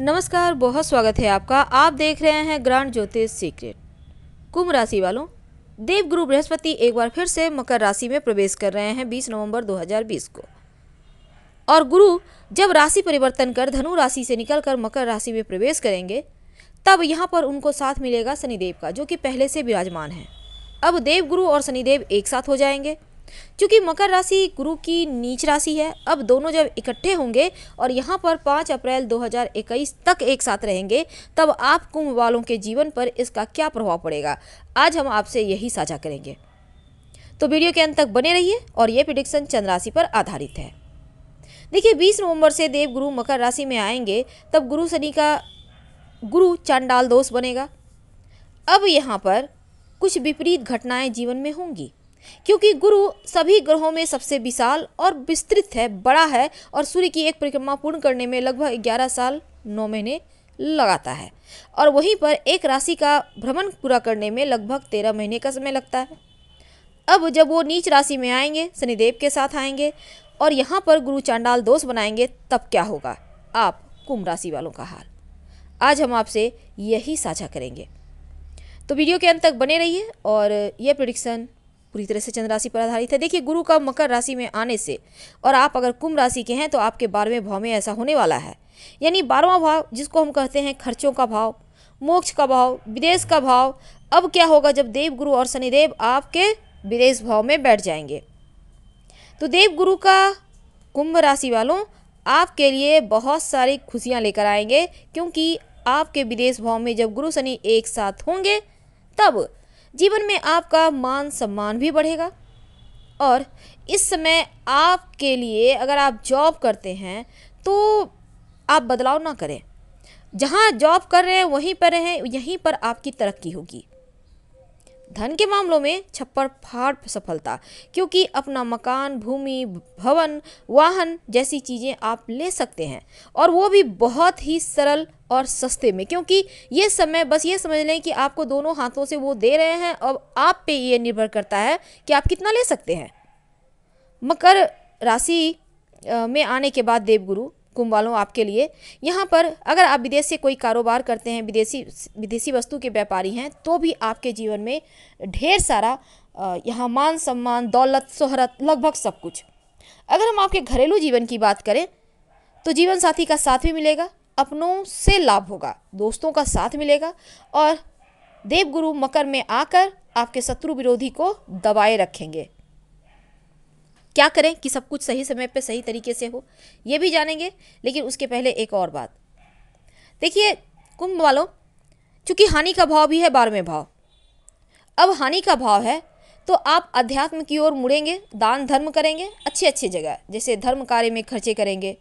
नमस्कार बहुत स्वागत है आपका आप देख रहे हैं ग्रांड ज्योतिष सीक्रेट कुंभ राशि वालों देव गुरु बृहस्पति एक बार फिर से मकर राशि में प्रवेश कर रहे हैं 20 नवंबर 2020 को और गुरु जब राशि परिवर्तन कर धनु राशि से निकलकर मकर राशि में प्रवेश करेंगे तब यहाँ पर उनको साथ मिलेगा शनिदेव का जो कि पहले से विराजमान है अब देवगुरु और शनिदेव एक साथ हो जाएंगे क्योंकि मकर राशि गुरु की नीच राशि है अब दोनों जब इकट्ठे होंगे और यहाँ पर 5 अप्रैल 2021 तक एक साथ रहेंगे तब आप कुंभ वालों के जीवन पर इसका क्या प्रभाव पड़ेगा आज हम आपसे यही साझा करेंगे तो वीडियो के अंत तक बने रहिए और ये प्रिडिक्शन चंद्र राशि पर आधारित है देखिए 20 नवंबर से देव गुरु मकर राशि में आएंगे तब गुरु शनि का गुरु चांडाल दोष बनेगा अब यहाँ पर कुछ विपरीत घटनाएं जीवन में होंगी क्योंकि गुरु सभी ग्रहों में सबसे विशाल और विस्तृत है बड़ा है और सूर्य की एक परिक्रमा पूर्ण करने में लगभग ग्यारह साल नौ महीने लगाता है और वहीं पर एक राशि का भ्रमण पूरा करने में लगभग तेरह महीने का समय लगता है अब जब वो नीच राशि में आएंगे शनिदेव के साथ आएंगे और यहाँ पर गुरु चांडाल दोष बनाएंगे तब क्या होगा आप कुंभ राशि वालों का हाल आज हम आपसे यही साझा करेंगे तो वीडियो के अंत तक बने रहिए और यह प्रडिक्शन पूरी तरह से चंद्र राशि पर आधारित है देखिए गुरु का मकर राशि में आने से और आप अगर कुंभ राशि के हैं तो आपके बारहवें भाव में ऐसा होने वाला है यानी बारहवा भाव जिसको हम कहते हैं खर्चों का भाव मोक्ष का भाव विदेश का भाव अब क्या होगा जब देव गुरु और शनिदेव आपके विदेश भाव में बैठ जाएंगे तो देव गुरु का कुंभ राशि वालों आपके लिए बहुत सारी खुशियां लेकर आएंगे क्योंकि आपके विदेश भाव में जब गुरु शनि एक साथ होंगे तब जीवन में आपका मान सम्मान भी बढ़ेगा और इस समय आपके लिए अगर आप जॉब करते हैं तो आप बदलाव ना करें जहाँ जॉब कर रहे हैं वहीं पर रहें यहीं पर आपकी तरक्की होगी धन के मामलों में छप्पर फाड़ सफलता क्योंकि अपना मकान भूमि भवन वाहन जैसी चीज़ें आप ले सकते हैं और वो भी बहुत ही सरल और सस्ते में क्योंकि ये समय बस ये समझ लें कि आपको दोनों हाथों से वो दे रहे हैं और आप पे ये निर्भर करता है कि आप कितना ले सकते हैं मकर राशि में आने के बाद देवगुरु कुंभ वालों आपके लिए यहाँ पर अगर आप विदेश से कोई कारोबार करते हैं विदेशी विदेशी वस्तु के व्यापारी हैं तो भी आपके जीवन में ढेर सारा यहाँ मान सम्मान दौलत शोहरत लगभग सब कुछ अगर हम आपके घरेलू जीवन की बात करें तो जीवन साथी का साथ भी मिलेगा अपनों से लाभ होगा दोस्तों का साथ मिलेगा और देवगुरु मकर में आकर आपके शत्रु विरोधी को दबाए रखेंगे क्या करें कि सब कुछ सही समय पर सही तरीके से हो ये भी जानेंगे लेकिन उसके पहले एक और बात देखिए कुंभ वालों चूँकि हानि का भाव भी है बारहवें भाव अब हानि का भाव है तो आप अध्यात्म की ओर मुड़ेंगे दान धर्म करेंगे अच्छे अच्छे जगह जैसे धर्म कार्य में खर्चे करेंगे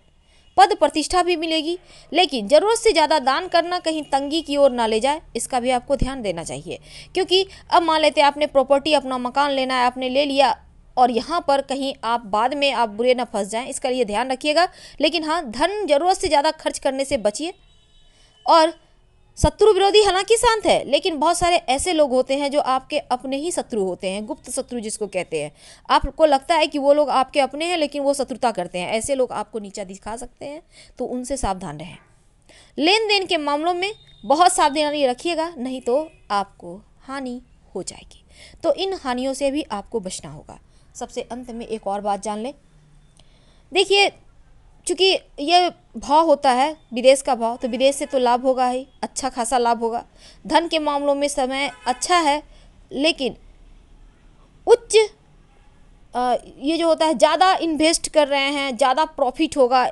पद प्रतिष्ठा भी मिलेगी लेकिन ज़रूरत से ज़्यादा दान करना कहीं तंगी की ओर ना ले जाए इसका भी आपको ध्यान देना चाहिए क्योंकि अब मान लेते हैं आपने प्रॉपर्टी अपना मकान लेना है आपने ले लिया और यहाँ पर कहीं आप बाद में आप बुरे ना फंस जाएं इसका लिए ध्यान रखिएगा लेकिन हाँ धन जरूरत से ज़्यादा खर्च करने से बचिए और शत्रु विरोधी हालांकि शांत है लेकिन बहुत सारे ऐसे लोग होते हैं जो आपके अपने ही शत्रु होते हैं गुप्त शत्रु जिसको कहते हैं आपको लगता है कि वो लोग आपके अपने हैं लेकिन वो शत्रुता करते हैं ऐसे लोग आपको नीचा दिखा सकते हैं तो उनसे सावधान रहें लेन देन के मामलों में बहुत सावधानी रखिएगा नहीं तो आपको हानि हो जाएगी तो इन हानियों से भी आपको बचना होगा सबसे अंत में एक और बात जान लें देखिए चूँकि यह भाव होता है विदेश का भाव तो विदेश से तो लाभ होगा ही अच्छा खासा लाभ होगा धन के मामलों में समय अच्छा है लेकिन उच्च ये जो होता है ज़्यादा इन्वेस्ट कर रहे हैं ज़्यादा प्रॉफिट होगा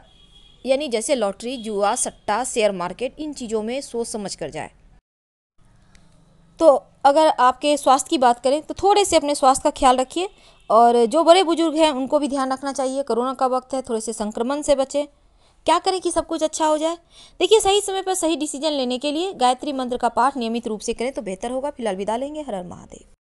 यानी जैसे लॉटरी जुआ सट्टा शेयर मार्केट इन चीज़ों में सोच समझ कर जाए तो अगर आपके स्वास्थ्य की बात करें तो थोड़े से अपने स्वास्थ्य का ख्याल रखिए और जो बड़े बुजुर्ग हैं उनको भी ध्यान रखना चाहिए कोरोना का वक्त है थोड़े से संक्रमण से बचें क्या करें कि सब कुछ अच्छा हो जाए देखिए सही समय पर सही डिसीजन लेने के लिए गायत्री मंत्र का पाठ नियमित रूप से करें तो बेहतर होगा फिलहाल विदा लेंगे हर हर महादेव